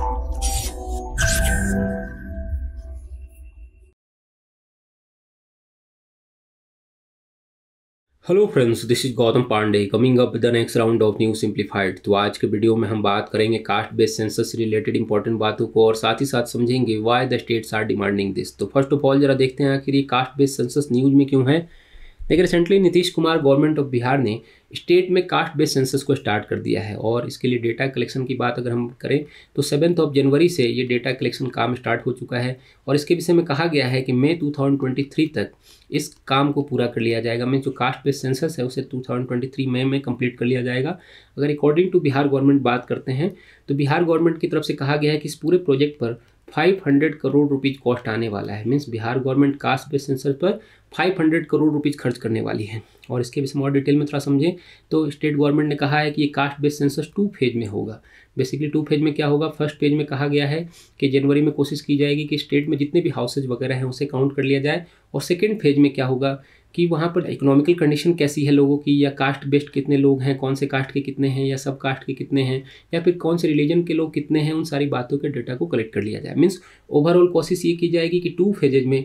hello friends this is Gautam Pandey coming up the next round of news simplified तो आज के video में हम बात करेंगे कास्ट बेस्ड सेंसस से रिलेटेड इंपॉर्टेंट बातों को और साथ ही साथ समझेंगे why the states are demanding this तो फर्स्ट ऑफ ऑल जरा देखते हैं आखिर ये कास्ट बेस्ड सेंसस न्यूज में क्यों है लेकिन recently Nitish Kumar government of Bihar ने स्टेट में कास्ट बेस्ड सेंसस को स्टार्ट कर दिया है और इसके लिए डेटा कलेक्शन की बात अगर हम करें तो सेवन्थ ऑफ जनवरी से ये डेटा कलेक्शन काम स्टार्ट हो चुका है और इसके विषय में कहा गया है कि मई थ्री तक इस काम को पूरा कर लिया जाएगा मीन जो कास्ट बेस्ड सेंसस है उसे थ्री मई में कम्प्लीट कर लिया जाएगा अगर अकॉर्डिंग टू बिहार गवर्नमेंट बात करते हैं तो बिहार गवर्नमेंट की तरफ से कहा गया है कि इस पूरे प्रोजेक्ट पर 500 करोड़ रुपीज कॉस्ट आने वाला है means Bihar government caste base census पर 500 करोड़ रुपीज खर्च करने वाली है और इसके विषय में और डिटेल में थोड़ा समझें तो स्टेट गवर्नमेंट ने कहा है कि ये caste base census two phase में होगा बेसिकली टू फेज में क्या होगा फर्स्ट फेज में कहा गया है कि जनवरी में कोशिश की जाएगी कि स्टेट में जितने भी हाउसेज वगैरह हैं उसे काउंट कर लिया जाए और सेकेंड फेज में क्या होगा कि वहाँ पर इकोनॉमिकल कंडीशन कैसी है लोगों की या कास्ट बेस्ड कितने लोग हैं कौन से कास्ट के कितने हैं या सब कास्ट के कितने हैं या फिर कौन से रिलीजन के लोग कितने हैं उन सारी बातों के डाटा को कलेक्ट कर लिया जाए मीन्स ओवरऑल कोशिश ये की जाएगी कि टू फेजेज में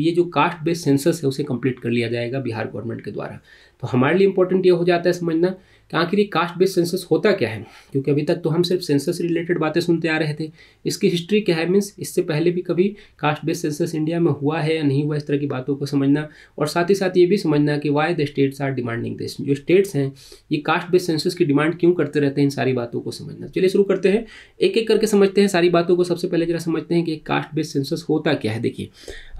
ये जो कास्ट बेस्ड सेंसस है उसे कंप्लीट कर लिया जाएगा बिहार गवर्नमेंट के द्वारा तो हमारे लिए इंपॉर्टेंट ये हो जाता है समझना कि आखिर ये कास्ट बेस्ड सेंसस होता क्या है क्योंकि अभी तक तो हम सिर्फ सेंसस रिलेटेड बातें सुनते आ रहे थे इसकी हिस्ट्री क्या है मीन्स इससे पहले भी कभी कास्ट बेस्ड सेंसस इंडिया में हुआ है या नहीं हुआ इस तरह की बातों को समझना और साथ ही साथ ये भी समझना कि why the states are demanding this जो स्टेट्स हैं ये कास्ट बेस्ड सेंसस की डिमांड क्यों करते रहते हैं इन सारी बातों को समझना चलिए शुरू करते हैं एक एक करके समझते हैं सारी बातों को सबसे पहले जरा समझते हैं कि कास्ट बेस्ड सेंसस होता क्या है देखिए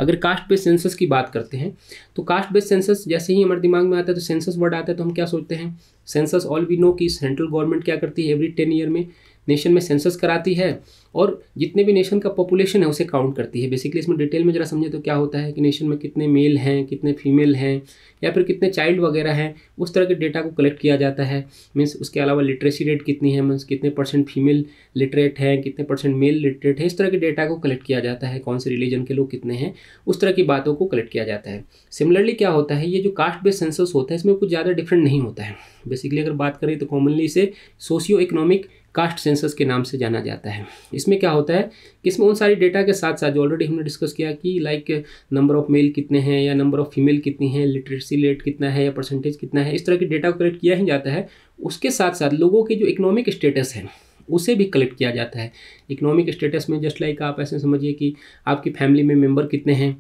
अगर कास्ट बेस्ड सेंसस की बात करते हैं तो कास्ट बेस्ड सेंसस जैसे ही हमारे दिमाग में आता है तो सेंसस वर्ड आता है तो हम क्या सोचते हैं सेंसस ऑल वी नो कि सेंट्रल गवर्नमेंट क्या करती है एवरी टेन ईयर में नेशन में सेंसस कराती है और जितने भी नेशन का पॉपुलेशन है उसे काउंट करती है बेसिकली इसमें डिटेल में ज़रा समझे तो क्या होता है कि नेशन में कितने मेल हैं कितने फीमेल हैं या फिर कितने चाइल्ड वगैरह हैं उस तरह के डेटा को कलेक्ट किया जाता है मीन्स उसके अलावा लिटरेसी रेट कितनी है मीन्स कितने परसेंट फीमेल लिटरेट हैं कितने परसेंट मेल लिटरेट हैं इस तरह के डेटा को कलेक्ट किया जाता है कौन से रिलीजन के लोग कितने हैं उस तरह की बातों को कलेक्ट किया जाता है सिमिलरली क्या होता है ये जो कास्ट बेस्ड सेंसस होता है इसमें कुछ ज़्यादा डिफरेंट नहीं होता है बेसिकली अगर बात करें तो कॉमनली इसे सोशियो इकोनॉमिक कास्ट सेंसस के नाम से जाना जाता है इसमें क्या होता है कि इसमें उन सारी डेटा के साथ साथ जो ऑलरेडी हमने डिस्कस किया कि लाइक नंबर ऑफ मेल कितने हैं या नंबर ऑफ फीमेल कितनी है लिटरेसी रेट कितना है या परसेंटेज कितना है इस तरह के डेटा को कलेक्ट किया ही जाता है उसके साथ साथ लोगों के जो इकोनॉमिक स्टेटस है उसे भी कलेक्ट किया जाता है इकोनॉमिक स्टेटस में जस्ट लाइक आप ऐसे समझिए कि आपकी फैमिली में मेम्बर कितने हैं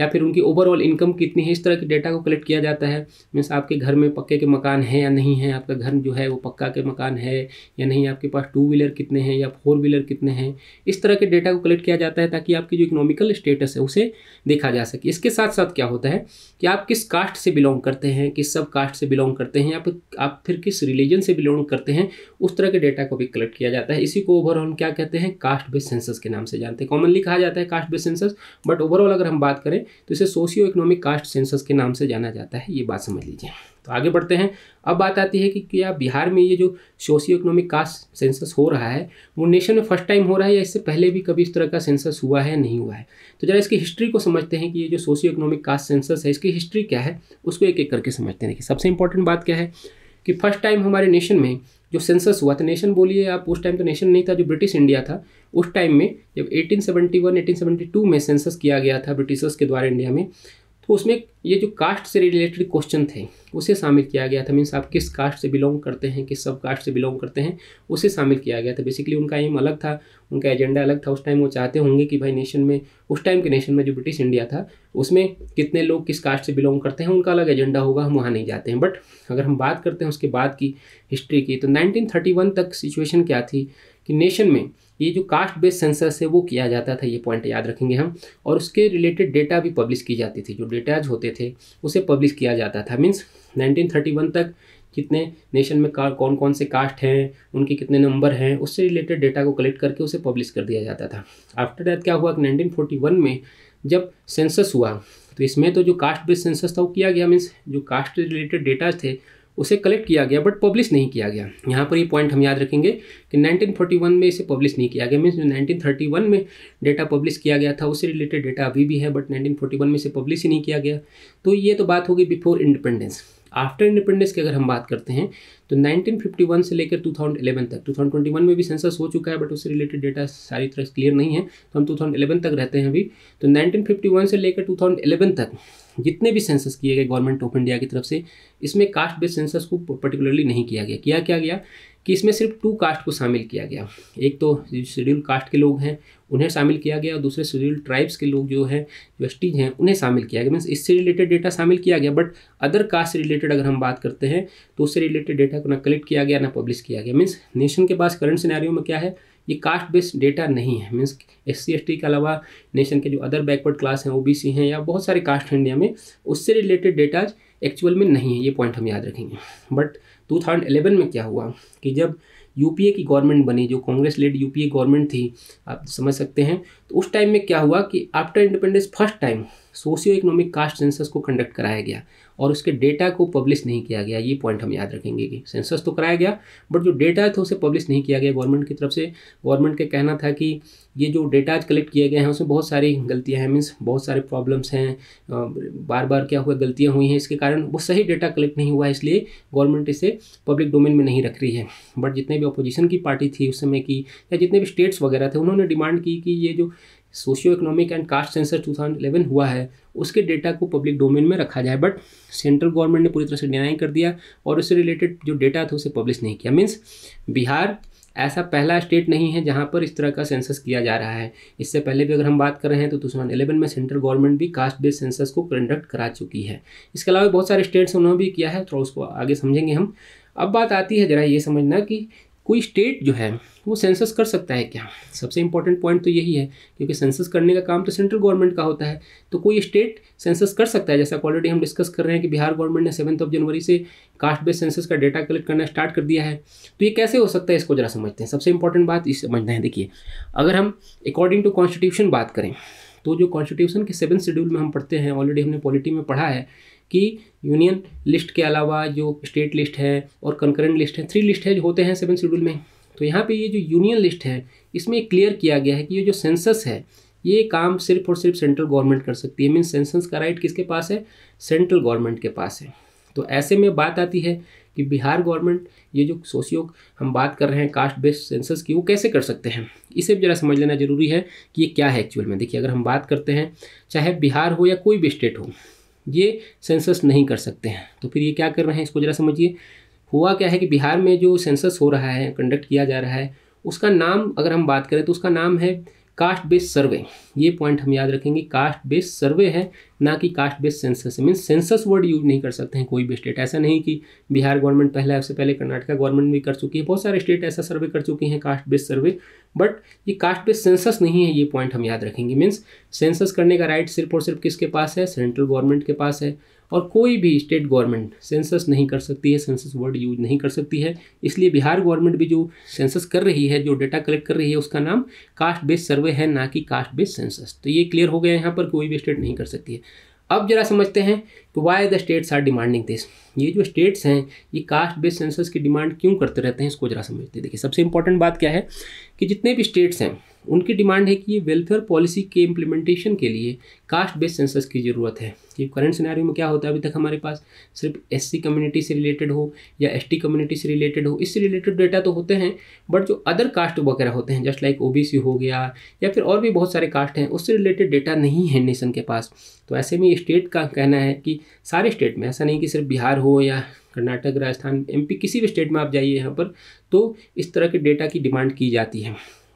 या फिर उनकी ओवरऑल इनकम कितनी है इस तरह के डेटा को कलेक्ट किया जाता है मीन्स आपके घर में पक्के के मकान हैं या नहीं है आपका घर जो है वो पक्का के मकान है या नहीं आपके पास टू व्हीलर कितने हैं या फोर व्हीलर कितने हैं इस तरह के डेटा को कलेक्ट किया जाता है ताकि आपकी जो इकोनॉमिकल स्टेटस है उसे देखा जा सके इसके साथ साथ क्या होता है कि आप किस कास्ट से बिलोंग करते हैं किस सब कास्ट से बिलोंग करते हैं या फिर आप फिर किस रिलीजन से बिलोंग करते हैं उस तरह के डेटा को भी कलेक्ट किया जाता है इसी को ओवरऑल हम क्या कहते हैं कास्ट बेस्ड सेंसस के नाम से जानते हैं कॉमनली कहा जाता है caste based census but overall अगर हम बात करें तो इसे सोशियो इकोनॉमिक कास्ट सेंसस के नाम से जाना जाता है ये बात समझ लीजिए तो आगे बढ़ते हैं अब बात आती है कि क्या बिहार में ये जो सोशियो इकोनॉमिक कास्ट सेंसस हो रहा है वो नेशन में फर्स्ट टाइम हो रहा है या इससे पहले भी कभी इस तरह का सेंसस हुआ है नहीं हुआ है तो जरा इसकी हिस्ट्री को समझते हैं कि ये जो सोशियो इकोनॉमिक कास्ट सेंसस है इसकी हिस्ट्री क्या है उसको एक एक करके समझते हैं कि सबसे इंपॉर्टेंट बात क्या है कि फर्स्ट टाइम हमारे नेशन में जो सेंसस हुआ था नेशन बोलिए आप उस टाइम तो नेशन नहीं था जो ब्रिटिश इंडिया था उस टाइम में जब 1871 1872 में सेंसस किया गया था ब्रिटिशर्स के द्वारा इंडिया में तो उसमें ये जो कास्ट से रिलेटेड क्वेश्चन थे उसे शामिल किया गया था मीन्स आप किस कास्ट से बिलोंग करते हैं किस सब कास्ट से बिलोंग करते हैं उसे शामिल किया गया था बेसिकली उनका एम अलग था उनका एजेंडा अलग था उस टाइम वो चाहते होंगे कि भाई नेशन में उस टाइम के नेशन में जो ब्रिटिश इंडिया था उसमें कितने लोग किस कास्ट से बिलोंग करते हैं उनका अलग एजेंडा होगा हम वहाँ नहीं जाते हैं बट अगर हम बात करते हैं उसके बाद की हिस्ट्री की तो नाइनटीन तक सिचुएशन क्या थी कि नेशन में ये जो कास्ट बेस्ड सेंसस है वो किया जाता था ये पॉइंट याद रखेंगे हम और उसके रिलेटेड डेटा भी पब्लिश की जाती थी जो डेटाज होते थे उसे पब्लिश किया जाता था मीन्स 1931 तक कितने नेशन में का कौन कौन से कास्ट हैं उनके कितने नंबर हैं उससे रिलेटेड डेटा को कलेक्ट करके उसे पब्लिश कर दिया जाता था आफ्टर डैथ क्या हुआ कि वन में जब सेंसस हुआ तो इसमें तो जो कास्ट बेस्ड सेंसस था वो किया गया मीन्स जो कास्ट रिलेटेड डेटाज थे उसे कलेक्ट किया गया बट पब्लिश नहीं किया गया यहाँ पर ये पॉइंट हम याद रखेंगे कि 1941 में इसे पब्लिश नहीं किया गया मीन्स जो 1931 में डेटा पब्लिश किया गया था उससे रिलेटेड डेटा अभी भी है बट 1941 में इसे पब्लिश ही नहीं किया गया तो ये तो बात होगी बिफोर इंडिपेंडेंस आफ्टर इंडिपेंडेंस की अगर हम बात करते हैं तो 1951 से लेकर 2011 तक 2021 में भी सेंसस हो चुका है बट उससे रिलेटेड डेटा सारी तरह से क्लियर नहीं है तो हम 2011 तक रहते हैं अभी तो 1951 से लेकर 2011 तक जितने भी सेंसस किए गए गवर्नमेंट ऑफ इंडिया की तरफ से इसमें कास्ट बेस्ड सेंसस को पर्टिकुलरली नहीं किया गया किया क्या गया कि इसमें सिर्फ टू कास्ट को शामिल किया गया एक तो शेड्यूल कास्ट के लोग हैं उन्हें शामिल किया गया और दूसरे शेड्यूल ट्राइब्स के लोग जो है जो एस हैं उन्हें शामिल किया गया मीन्स इससे रिलेटेड डेटा शामिल किया गया बट अदर कास्ट से रिलेटेड अगर हम बात करते हैं तो उससे रिलेटेड डेटा को ना कलेक्ट किया गया ना पब्लिश किया गया मीन्स नेशन के पास करंट सिनारियों में क्या है ये कास्ट बेस्ड डेटा नहीं है means S C S T के अलावा नेशन के जो अदर बैकवर्ड क्लास हैं ओ बी सी हैं या बहुत सारे कास्ट हैं इंडिया में उससे रिलेटेड डेटाज एक्चुअल में नहीं है ये पॉइंट हम याद रखेंगे बट 2011 में क्या हुआ कि जब यूपीए की गवर्नमेंट बनी जो कांग्रेस लेड यूपीए गवर्नमेंट थी आप समझ सकते हैं तो उस टाइम में क्या हुआ कि after independence first time socio economic caste census को कंडक्ट कराया गया और उसके डेटा को पब्लिश नहीं किया गया ये पॉइंट हम याद रखेंगे कि सेंसस तो कराया गया बट जो डेटा था उसे पब्लिश नहीं किया गया गवर्नमेंट की तरफ से गवर्नमेंट का कहना था कि ये जो डेटा कलेक्ट किए गए हैं उसमें बहुत सारी गलतियाँ हैं मीन्स बहुत सारे प्रॉब्लम्स हैं बार बार क्या हुआ गलतियाँ हुई हैं इसके कारण वो सही डेटा कलेक्ट नहीं हुआ है इसलिए गवर्नमेंट इसे पब्लिक डोमेन में नहीं रख रही है बट जितने भी अपोजिशन की पार्टी थी उस समय की या जितने भी स्टेट्स वगैरह थे उन्होंने डिमांड की कि ये जो socio economic and caste census two हुआ है उसके डेटा को पब्लिक डोमेन में रखा जाए बट सेंट्रल गवर्नमेंट ने पूरी तरह से डिनाई कर दिया और उससे रिलेटेड जो डेटा था उसे पब्लिश नहीं किया मीन्स बिहार ऐसा पहला स्टेट नहीं है जहाँ पर इस तरह का सेंसस किया जा रहा है इससे पहले भी अगर हम बात कर रहे हैं तो 2011 में सेंट्रल गवर्नमेंट भी कास्ट बेस्ड सेंसस को कंडक्ट करा चुकी है इसके अलावा बहुत सारे स्टेट्स उन्होंने भी किया है थोड़ा उसको आगे समझेंगे हम अब बात आती है ज़रा ये समझना कि कोई स्टेट जो है वो सेंसस कर सकता है क्या सबसे इंपॉर्टेंट पॉइंट तो यही है क्योंकि सेंसस करने का काम तो सेंट्रल गवर्नमेंट का होता है तो कोई स्टेट सेंसस कर सकता है जैसा ऑलरेडी हम डिस्कस कर रहे हैं कि बिहार गवर्नमेंट ने सेवन्थ ऑफ जनवरी से कास्ट बेस्ड सेंसस का डेटा कलेक्ट करना स्टार्ट कर दिया है तो ये कैसे हो सकता है इसको जरा समझते हैं सबसे इंपॉर्टेंट बात ये समझना है देखिए अगर हम अकॉर्डिंग टू कॉन्स्टिट्यूशन बात करें तो जो कॉन्स्टिट्यूशन के सेवन शेड्यूल में हम पढ़ते हैं ऑलरेडी हमने पॉलिटी में पढ़ा है कि यूनियन लिस्ट के अलावा जो स्टेट लिस्ट है और कंकरेंट लिस्ट है थ्री लिस्ट है जो होते हैं सेवन शेड्यूल में तो यहाँ पे ये जो यूनियन लिस्ट है इसमें क्लियर किया गया है कि ये जो सेंसस है ये काम सिर्फ और सिर्फ सेंट्रल गवर्नमेंट कर सकती है मीन सेंसस का राइट किसके पास है सेंट्रल गवर्नमेंट के पास है तो ऐसे में बात आती है कि बिहार गवर्नमेंट ये जो सोशियो हम बात कर रहे हैं कास्ट बेस्ड सेंसस की वो कैसे कर सकते हैं इसे भी ज़रा समझ लेना ज़रूरी है कि ये क्या है एक्चुअल में देखिए अगर हम बात करते हैं चाहे बिहार हो या कोई भी स्टेट हो ये सेंसस नहीं कर सकते हैं तो फिर ये क्या कर रहे हैं इसको ज़रा समझिए हुआ क्या है कि बिहार में जो सेंसस हो रहा है कंडक्ट किया जा रहा है उसका नाम अगर हम बात करें तो उसका नाम है कास्ट बेस्ड सर्वे ये पॉइंट हम याद रखेंगे कास्ट बेस्ड सर्वे है ना कि caste based census mean means census word use नहीं कर सकते हैं कोई भी स्टेट ऐसा नहीं कि बिहार गवर्नमेंट पहले आपसे पहले कर्नाटका गवर्नमेंट भी कर चुकी है बहुत सारे स्टेट ऐसा सर्वे कर चुकी हैं कास्ट बेस्ड सर्वे बट ये कास्ट बेस्ड सेंसस नहीं है ये पॉइंट हम याद रखेंगे मीन्स सेंसस करने का राइट सिर्फ और सिर्फ किसके पास है सेंट्रल गवर्नमेंट के पास है और कोई भी स्टेट गवर्नमेंट सेंसस नहीं कर सकती है सेंसस वर्ड यूज नहीं कर सकती है इसलिए बिहार गवर्नमेंट भी जो सेंसस कर रही है जो डेटा कलेक्ट कर रही है उसका नाम कास्ट बेस्ड सर्वे है ना कि कास्ट बेस्ड सेंसस तो ये क्लियर हो गया यहाँ पर कोई भी स्टेट नहीं कर सकती है अब जरा समझते हैं कि why the states are demanding this ये जो स्टेट्स हैं ये कास्ट बेस्ड सेंसस की डिमांड क्यों करते रहते हैं इसको जरा समझते हैं देखिए सबसे इंपॉर्टेंट बात क्या है कि जितने भी स्टेट्स हैं उनकी डिमांड है कि ये वेलफेयर पॉलिसी के इम्प्लीमेंटेशन के लिए कास्ट बेस्ड सेंसस की ज़रूरत है कि करंट सिनेरियो में क्या होता है अभी तक हमारे पास सिर्फ एससी कम्युनिटी से रिलेटेड हो या एसटी कम्युनिटी से रिलेटेड हो इससे रिलेटेड डेटा तो होते हैं बट जो अदर कास्ट वगैरह होते हैं जस्ट लाइक ओ हो गया या फिर और भी बहुत सारे कास्ट हैं उससे रिलेटेड डेटा नहीं है नेशन के पास तो ऐसे में स्टेट का कहना है कि सारे स्टेट में ऐसा नहीं कि सिर्फ बिहार हो या कर्नाटक राजस्थान एमपी किसी भी स्टेट में आप जाइए यहाँ पर तो इस तरह के डेटा की डिमांड की जाती है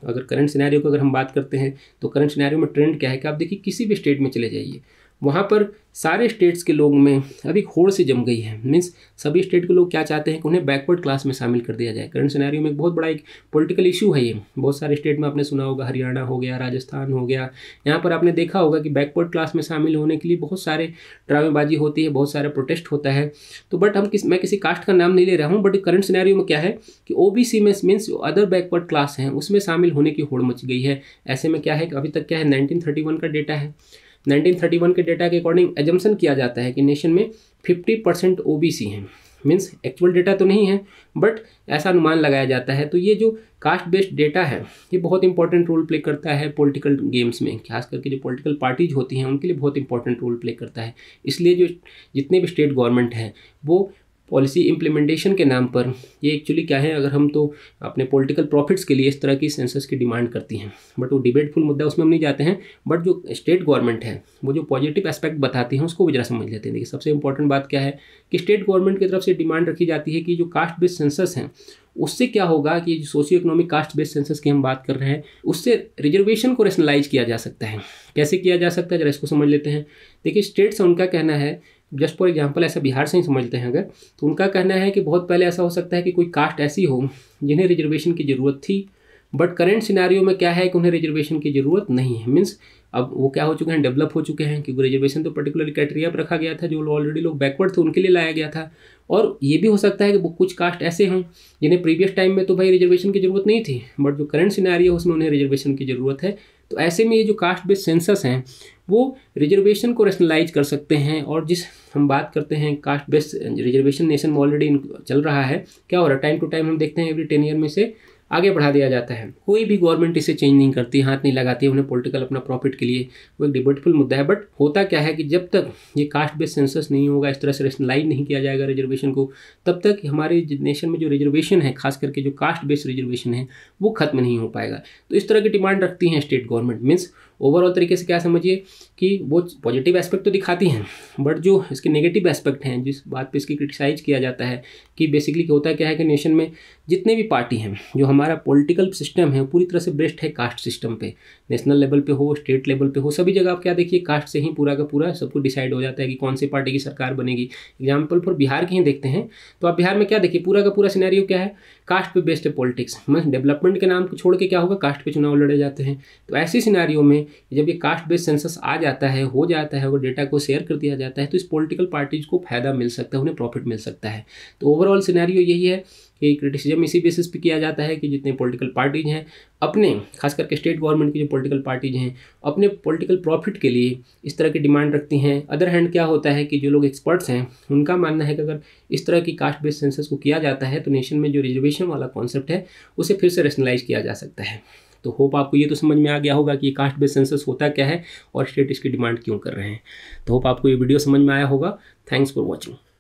अगर करंट सिनेरियो की अगर हम बात करते हैं तो करंट सिनेरियो में ट्रेंड क्या है कि आप देखिए किसी भी स्टेट में चले जाइए वहाँ पर सारे स्टेट्स के लोग में अभी होड़ से जम गई है मीन्स सभी स्टेट के लोग क्या चाहते हैं कि उन्हें बैकवर्ड क्लास में शामिल कर दिया जाए करंट सिनेरियो में एक बहुत बड़ा एक पॉलिटिकल इशू है ये बहुत सारे स्टेट में आपने सुना होगा हरियाणा हो गया राजस्थान हो गया यहाँ पर आपने देखा होगा कि बैकवर्ड क्लास में शामिल होने के लिए बहुत सारे ड्रामेबाजी होती है बहुत सारा प्रोटेस्ट होता है तो बट हम किस मैं किसी कास्ट का नाम नहीं ले रहा हूँ बट करंट सिनेरियो में क्या है कि ओ में मीन्स अदर बैकवर्ड क्लास हैं उसमें शामिल होने की होड़ मच गई है ऐसे में क्या है कि अभी तक क्या है नाइनटीन का डेटा है 1931 के डेटा के अकॉर्डिंग एजम्पन किया जाता है कि नेशन में 50 परसेंट ओ हैं मीन्स एक्चुअल डेटा तो नहीं है बट ऐसा अनुमान लगाया जाता है तो ये जो कास्ट बेस्ड डेटा है ये बहुत इंपॉर्टेंट रोल प्ले करता है पॉलिटिकल गेम्स में खास करके जो पॉलिटिकल पार्टीज होती हैं उनके लिए बहुत इंपॉर्टेंट रोल प्ले करता है इसलिए जो जितने भी स्टेट गवर्नमेंट हैं वो पॉलिसी इम्प्लीमेंटेशन के नाम पर ये एक्चुअली क्या है अगर हम तो अपने पॉलिटिकल प्रॉफिट्स के लिए इस तरह की सेंसस की डिमांड करती हैं बट वो डिबेटफुल मुद्दा उसमें हम नहीं जाते हैं बट जो स्टेट गवर्नमेंट है वो जो पॉजिटिव एस्पेक्ट बताती हैं उसको भी जरा समझ लेते हैं देखिए सबसे इंपॉर्टेंट बात क्या है कि स्टेट गवर्नमेंट की तरफ से डिमांड रखी जाती है कि जो कास्ट बेस्ड सेंसस हैं उससे क्या होगा कि जो socio economic caste based census की हम बात कर रहे हैं उससे रिजर्वेशन को रेशनलाइज किया जा सकता है कैसे किया जा सकता है जरा इसको समझ लेते हैं देखिए स्टेट्स उनका कहना है जस्ट फॉर एग्जाम्पल ऐसा बिहार से ही समझते हैं अगर तो उनका कहना है कि बहुत पहले ऐसा हो सकता है कि कोई कास्ट ऐसी हो जिन्हें रिजर्वेशन की ज़रूरत थी बट करेंट सिनारियों में क्या है कि उन्हें रिजर्वेशन की ज़रूरत नहीं है मीन्स अब वो क्या हो चुके हैं डेवलप हो चुके हैं क्योंकि रिजर्वेशन तो पर्टिकुलर कैटेगरिया पर रखा गया था जो ऑलरेडी लोग बैकवर्ड थे उनके लिए लाया गया था और ये भी हो सकता है कि वो कुछ कास्ट ऐसे हों जिन्हें प्रीवियस टाइम में तो भाई रिजर्वेशन की ज़रूरत नहीं थी बट जो करंट सिनारी है उसमें उन्हें रिजर्वेशन की ज़रूरत है तो ऐसे में ये जो कास्ट बेस्ड सेंसस हैं वो रिजर्वेशन को रेशनलाइज कर सकते हैं और जिस हम बात करते हैं कास्ट बेस्ड रिजर्वेशन नेशन में ऑलरेडी चल रहा है क्या हो रहा है टाइम टू टाइम हम देखते हैं एवरी टेन ईयर में से आगे बढ़ा दिया जाता है कोई भी गवर्नमेंट इसे चेंज नहीं करती हाथ नहीं लगाती है उन्हें पॉलिटिकल अपना प्रॉफिट के लिए वो एक डिबेटफुल मुद्दा है बट होता क्या है कि जब तक ये कास्ट बेस्ड सेंसस नहीं होगा इस तरह से रेशनलाइज नहीं किया जाएगा रिजर्वेशन को तब तक हमारे नेशन में जो रिजर्वेशन है खास करके जो कास्ट बेस्ड रिजर्वेशन है वो खत्म नहीं हो पाएगा तो इस तरह की डिमांड रखती हैं स्टेट गवर्नमेंट मीन्स ओवरऑल तरीके से क्या समझिए कि वो पॉजिटिव एस्पेक्ट तो दिखाती हैं बट जो इसके नेगेटिव एस्पेक्ट हैं जिस बात पे इसकी क्रिटिसाइज किया जाता है कि बेसिकली होता है क्या है कि नेशन में जितने भी पार्टी हैं जो हमारा पॉलिटिकल सिस्टम है पूरी तरह से बेस्ट है कास्ट सिस्टम पे नेशनल लेवल पे हो स्टेट लेवल पे हो सभी जगह आप क्या देखिए कास्ट से ही पूरा का पूरा सबको डिसाइड हो जाता है कि कौन सी पार्टी की सरकार बनेगी एग्जाम्पल फॉर बिहार के ही देखते हैं तो आप बिहार में क्या देखिए पूरा का पूरा सिनेरियो क्या है कास्ट पे बेस्ड है पॉलिटिक्स मतलब डेवलपमेंट के नाम को छोड़ के क्या होगा कास्ट पे चुनाव लड़े जाते हैं तो ऐसी सिनारियों में जब ये कास्ट बेस्ड सेंसस आ जाता है हो जाता है अगर डेटा को शेयर कर दिया जाता है तो इस पॉलिटिकल पार्टीज़ को फ़ायदा मिल सकता है उन्हें प्रॉफिट मिल सकता है तो ओवरऑल सिनेरियो यही है कि क्रिटिसिज्म इसी बेसिस पे किया जाता है कि जितने पॉलिटिकल पार्टीज हैं अपने खास करके स्टेट गवर्नमेंट की जो पॉलिटिकल पार्टीज हैं अपने पॉलिटिकल प्रॉफिट के लिए इस तरह की डिमांड रखती हैं अदर हैंड क्या होता है कि जो लोग एक्सपर्ट्स हैं उनका मानना है कि अगर इस तरह की कास्ट बेस्ड सेंसस को किया जाता है तो नेशन में जो रिजर्वेशन वाला कॉन्सेप्ट है उसे फिर से रेशनलाइज किया जा सकता है तो होप आपको ये तो समझ में आ गया होगा कि कास्ट बेस सेंसस होता क्या है और स्टेट इसकी डिमांड क्यों कर रहे हैं तो होप आपको ये वीडियो समझ में आया होगा थैंक्स फॉर वॉचिंग